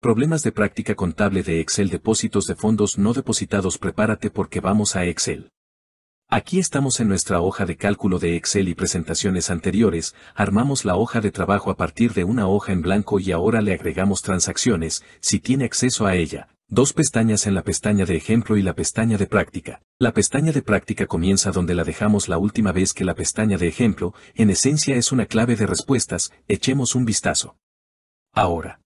Problemas de práctica contable de Excel Depósitos de fondos no depositados Prepárate porque vamos a Excel. Aquí estamos en nuestra hoja de cálculo de Excel y presentaciones anteriores, armamos la hoja de trabajo a partir de una hoja en blanco y ahora le agregamos transacciones, si tiene acceso a ella, dos pestañas en la pestaña de ejemplo y la pestaña de práctica. La pestaña de práctica comienza donde la dejamos la última vez que la pestaña de ejemplo, en esencia es una clave de respuestas, echemos un vistazo. Ahora.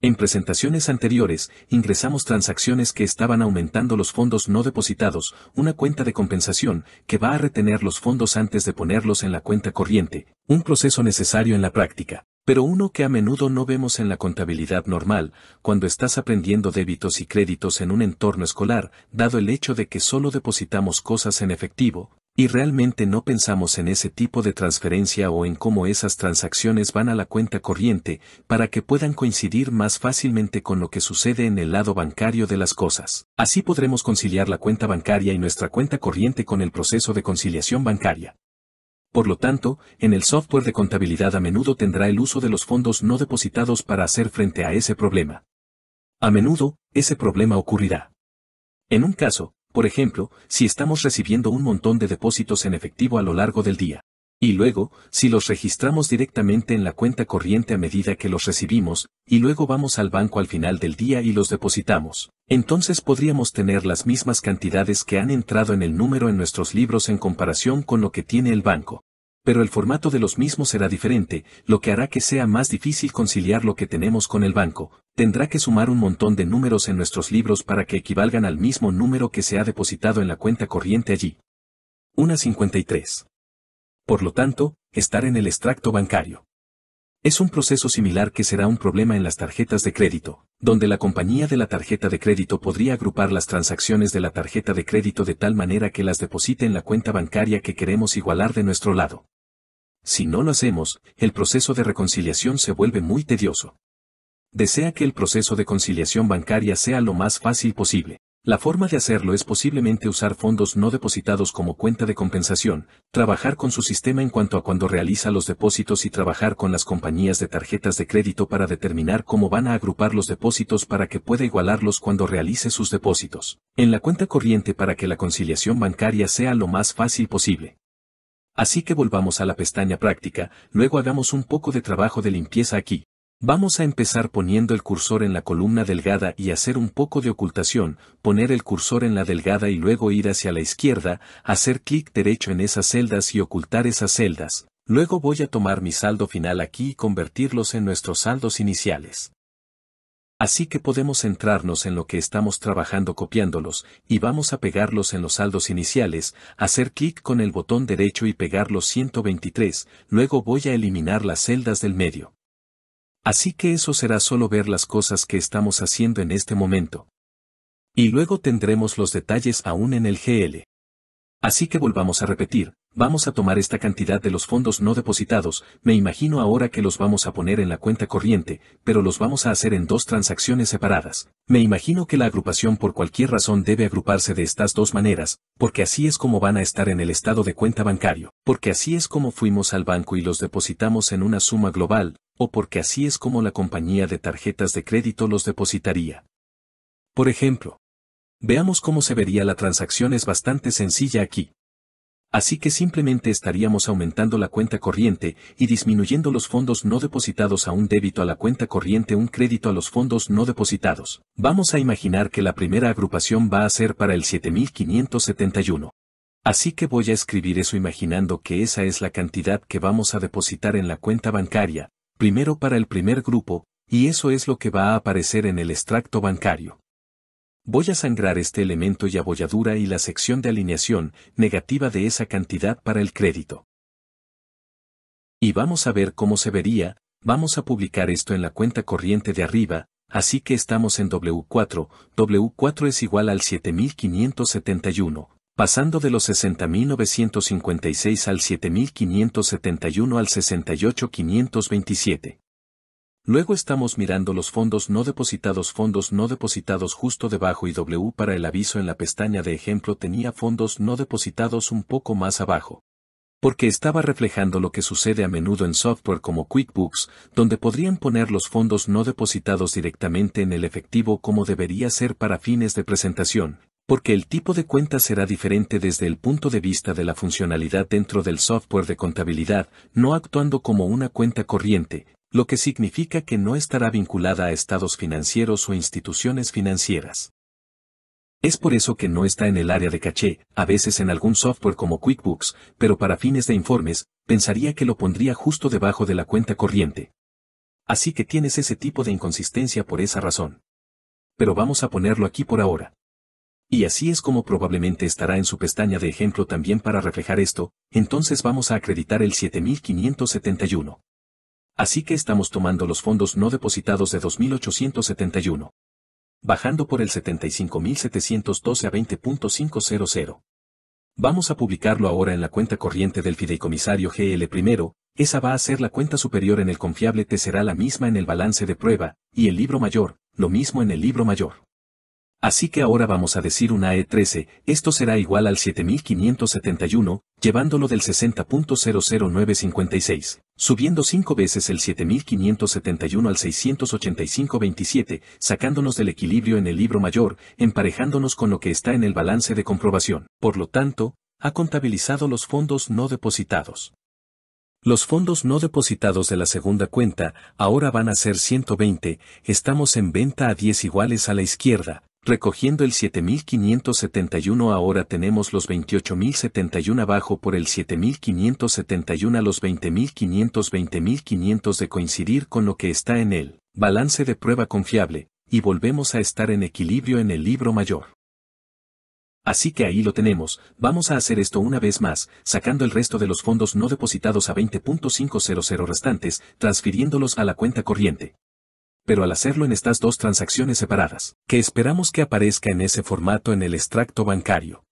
En presentaciones anteriores, ingresamos transacciones que estaban aumentando los fondos no depositados, una cuenta de compensación, que va a retener los fondos antes de ponerlos en la cuenta corriente, un proceso necesario en la práctica, pero uno que a menudo no vemos en la contabilidad normal, cuando estás aprendiendo débitos y créditos en un entorno escolar, dado el hecho de que solo depositamos cosas en efectivo, y realmente no pensamos en ese tipo de transferencia o en cómo esas transacciones van a la cuenta corriente para que puedan coincidir más fácilmente con lo que sucede en el lado bancario de las cosas. Así podremos conciliar la cuenta bancaria y nuestra cuenta corriente con el proceso de conciliación bancaria. Por lo tanto, en el software de contabilidad a menudo tendrá el uso de los fondos no depositados para hacer frente a ese problema. A menudo, ese problema ocurrirá. En un caso, por ejemplo, si estamos recibiendo un montón de depósitos en efectivo a lo largo del día. Y luego, si los registramos directamente en la cuenta corriente a medida que los recibimos, y luego vamos al banco al final del día y los depositamos, entonces podríamos tener las mismas cantidades que han entrado en el número en nuestros libros en comparación con lo que tiene el banco. Pero el formato de los mismos será diferente, lo que hará que sea más difícil conciliar lo que tenemos con el banco, tendrá que sumar un montón de números en nuestros libros para que equivalgan al mismo número que se ha depositado en la cuenta corriente allí. Una 53. Por lo tanto, estar en el extracto bancario. Es un proceso similar que será un problema en las tarjetas de crédito, donde la compañía de la tarjeta de crédito podría agrupar las transacciones de la tarjeta de crédito de tal manera que las deposite en la cuenta bancaria que queremos igualar de nuestro lado. Si no lo hacemos, el proceso de reconciliación se vuelve muy tedioso desea que el proceso de conciliación bancaria sea lo más fácil posible. La forma de hacerlo es posiblemente usar fondos no depositados como cuenta de compensación, trabajar con su sistema en cuanto a cuando realiza los depósitos y trabajar con las compañías de tarjetas de crédito para determinar cómo van a agrupar los depósitos para que pueda igualarlos cuando realice sus depósitos. En la cuenta corriente para que la conciliación bancaria sea lo más fácil posible. Así que volvamos a la pestaña práctica, luego hagamos un poco de trabajo de limpieza aquí. Vamos a empezar poniendo el cursor en la columna delgada y hacer un poco de ocultación, poner el cursor en la delgada y luego ir hacia la izquierda, hacer clic derecho en esas celdas y ocultar esas celdas. Luego voy a tomar mi saldo final aquí y convertirlos en nuestros saldos iniciales. Así que podemos centrarnos en lo que estamos trabajando copiándolos, y vamos a pegarlos en los saldos iniciales, hacer clic con el botón derecho y pegar los 123, luego voy a eliminar las celdas del medio. Así que eso será solo ver las cosas que estamos haciendo en este momento. Y luego tendremos los detalles aún en el GL. Así que volvamos a repetir, vamos a tomar esta cantidad de los fondos no depositados, me imagino ahora que los vamos a poner en la cuenta corriente, pero los vamos a hacer en dos transacciones separadas. Me imagino que la agrupación por cualquier razón debe agruparse de estas dos maneras, porque así es como van a estar en el estado de cuenta bancario, porque así es como fuimos al banco y los depositamos en una suma global, o porque así es como la compañía de tarjetas de crédito los depositaría. Por ejemplo, veamos cómo se vería la transacción es bastante sencilla aquí. Así que simplemente estaríamos aumentando la cuenta corriente y disminuyendo los fondos no depositados a un débito a la cuenta corriente, un crédito a los fondos no depositados. Vamos a imaginar que la primera agrupación va a ser para el 7571. Así que voy a escribir eso imaginando que esa es la cantidad que vamos a depositar en la cuenta bancaria, primero para el primer grupo, y eso es lo que va a aparecer en el extracto bancario. Voy a sangrar este elemento y abolladura y la sección de alineación negativa de esa cantidad para el crédito. Y vamos a ver cómo se vería, vamos a publicar esto en la cuenta corriente de arriba, así que estamos en W4, W4 es igual al 7571, pasando de los 60.956 al 7.571 al 68.527. Luego estamos mirando los fondos no depositados. Fondos no depositados justo debajo y W para el aviso en la pestaña de ejemplo tenía fondos no depositados un poco más abajo. Porque estaba reflejando lo que sucede a menudo en software como QuickBooks, donde podrían poner los fondos no depositados directamente en el efectivo como debería ser para fines de presentación, porque el tipo de cuenta será diferente desde el punto de vista de la funcionalidad dentro del software de contabilidad, no actuando como una cuenta corriente, lo que significa que no estará vinculada a estados financieros o instituciones financieras. Es por eso que no está en el área de caché, a veces en algún software como QuickBooks, pero para fines de informes, pensaría que lo pondría justo debajo de la cuenta corriente. Así que tienes ese tipo de inconsistencia por esa razón. Pero vamos a ponerlo aquí por ahora. Y así es como probablemente estará en su pestaña de ejemplo también para reflejar esto, entonces vamos a acreditar el 7571. Así que estamos tomando los fondos no depositados de 2871. Bajando por el 75712 a 20.500. Vamos a publicarlo ahora en la cuenta corriente del fideicomisario GL primero, esa va a ser la cuenta superior en el confiable T será la misma en el balance de prueba, y el libro mayor, lo mismo en el libro mayor. Así que ahora vamos a decir una E13, esto será igual al 7571, llevándolo del 60.00956, subiendo cinco veces el 7571 al 685.27, sacándonos del equilibrio en el libro mayor, emparejándonos con lo que está en el balance de comprobación. Por lo tanto, ha contabilizado los fondos no depositados. Los fondos no depositados de la segunda cuenta ahora van a ser 120, estamos en venta a 10 iguales a la izquierda, Recogiendo el 7571 ahora tenemos los 28071 abajo por el 7571 a los 20500 20500 de coincidir con lo que está en el balance de prueba confiable, y volvemos a estar en equilibrio en el libro mayor. Así que ahí lo tenemos, vamos a hacer esto una vez más, sacando el resto de los fondos no depositados a 20.500 restantes, transfiriéndolos a la cuenta corriente pero al hacerlo en estas dos transacciones separadas, que esperamos que aparezca en ese formato en el extracto bancario.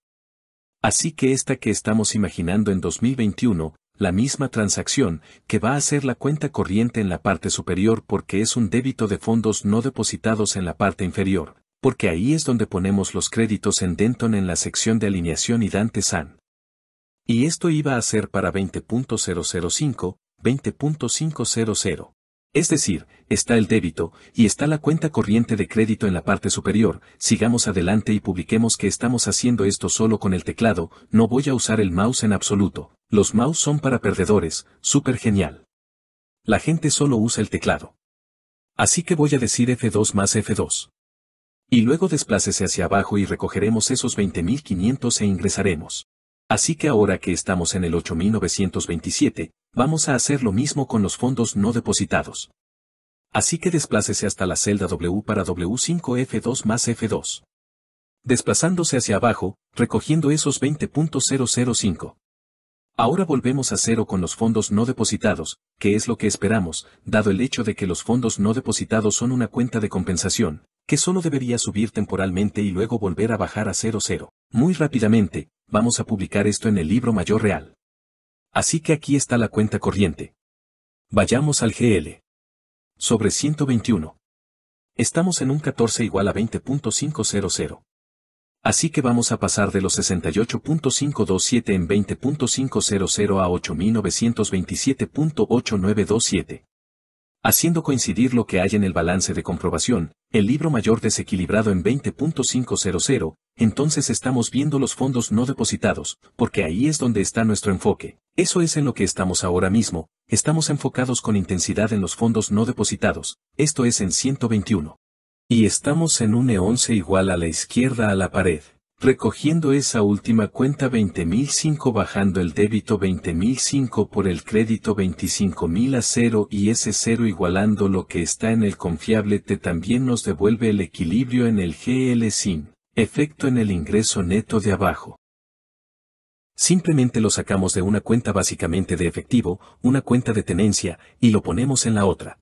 Así que esta que estamos imaginando en 2021, la misma transacción, que va a ser la cuenta corriente en la parte superior porque es un débito de fondos no depositados en la parte inferior, porque ahí es donde ponemos los créditos en Denton en la sección de alineación y Dante San. Y esto iba a ser para 20.005, 20.500. Es decir, está el débito, y está la cuenta corriente de crédito en la parte superior, sigamos adelante y publiquemos que estamos haciendo esto solo con el teclado, no voy a usar el mouse en absoluto, los mouse son para perdedores, súper genial. La gente solo usa el teclado. Así que voy a decir F2 más F2. Y luego desplácese hacia abajo y recogeremos esos 20.500 e ingresaremos. Así que ahora que estamos en el 8927, Vamos a hacer lo mismo con los fondos no depositados. Así que desplácese hasta la celda W para W5F2 más F2. Desplazándose hacia abajo, recogiendo esos 20.005. Ahora volvemos a cero con los fondos no depositados, que es lo que esperamos, dado el hecho de que los fondos no depositados son una cuenta de compensación, que solo debería subir temporalmente y luego volver a bajar a 00. Muy rápidamente, vamos a publicar esto en el libro mayor real. Así que aquí está la cuenta corriente. Vayamos al GL. Sobre 121. Estamos en un 14 igual a 20.500. Así que vamos a pasar de los 68.527 en 20.500 a 8.927.8927. Haciendo coincidir lo que hay en el balance de comprobación, el libro mayor desequilibrado en 20.500, entonces estamos viendo los fondos no depositados, porque ahí es donde está nuestro enfoque. Eso es en lo que estamos ahora mismo, estamos enfocados con intensidad en los fondos no depositados, esto es en 121. Y estamos en un E11 igual a la izquierda a la pared recogiendo esa última cuenta 20.005 bajando el débito 20.005 por el crédito 25.000 a 0 y ese 0 igualando lo que está en el confiable T también nos devuelve el equilibrio en el GL sin efecto en el ingreso neto de abajo. Simplemente lo sacamos de una cuenta básicamente de efectivo, una cuenta de tenencia, y lo ponemos en la otra.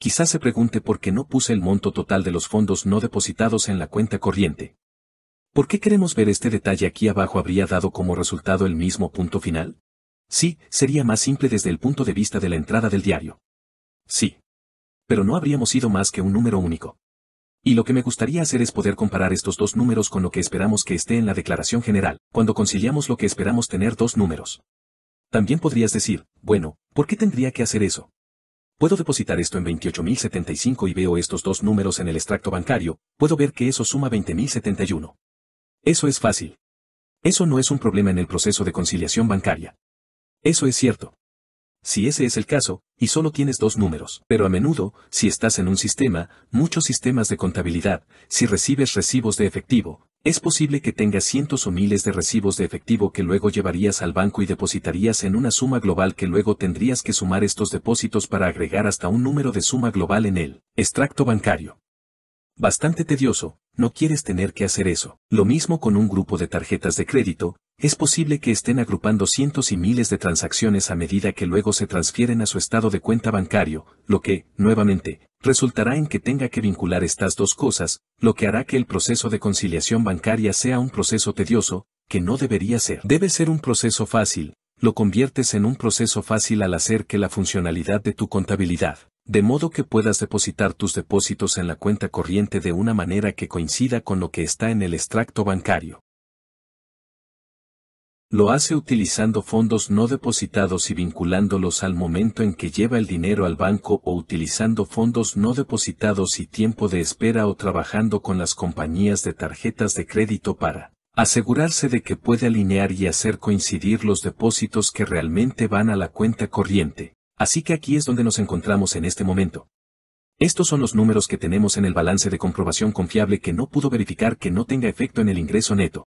Quizás se pregunte por qué no puse el monto total de los fondos no depositados en la cuenta corriente. ¿Por qué queremos ver este detalle aquí abajo habría dado como resultado el mismo punto final? Sí, sería más simple desde el punto de vista de la entrada del diario. Sí. Pero no habríamos sido más que un número único. Y lo que me gustaría hacer es poder comparar estos dos números con lo que esperamos que esté en la declaración general, cuando conciliamos lo que esperamos tener dos números. También podrías decir, bueno, ¿por qué tendría que hacer eso? Puedo depositar esto en 28.075 y veo estos dos números en el extracto bancario, puedo ver que eso suma 20.071. Eso es fácil. Eso no es un problema en el proceso de conciliación bancaria. Eso es cierto. Si ese es el caso, y solo tienes dos números, pero a menudo, si estás en un sistema, muchos sistemas de contabilidad, si recibes recibos de efectivo, es posible que tengas cientos o miles de recibos de efectivo que luego llevarías al banco y depositarías en una suma global que luego tendrías que sumar estos depósitos para agregar hasta un número de suma global en el extracto bancario. Bastante tedioso, no quieres tener que hacer eso. Lo mismo con un grupo de tarjetas de crédito, es posible que estén agrupando cientos y miles de transacciones a medida que luego se transfieren a su estado de cuenta bancario, lo que, nuevamente, resultará en que tenga que vincular estas dos cosas, lo que hará que el proceso de conciliación bancaria sea un proceso tedioso, que no debería ser. Debe ser un proceso fácil, lo conviertes en un proceso fácil al hacer que la funcionalidad de tu contabilidad de modo que puedas depositar tus depósitos en la cuenta corriente de una manera que coincida con lo que está en el extracto bancario. Lo hace utilizando fondos no depositados y vinculándolos al momento en que lleva el dinero al banco o utilizando fondos no depositados y tiempo de espera o trabajando con las compañías de tarjetas de crédito para asegurarse de que puede alinear y hacer coincidir los depósitos que realmente van a la cuenta corriente. Así que aquí es donde nos encontramos en este momento. Estos son los números que tenemos en el balance de comprobación confiable que no pudo verificar que no tenga efecto en el ingreso neto.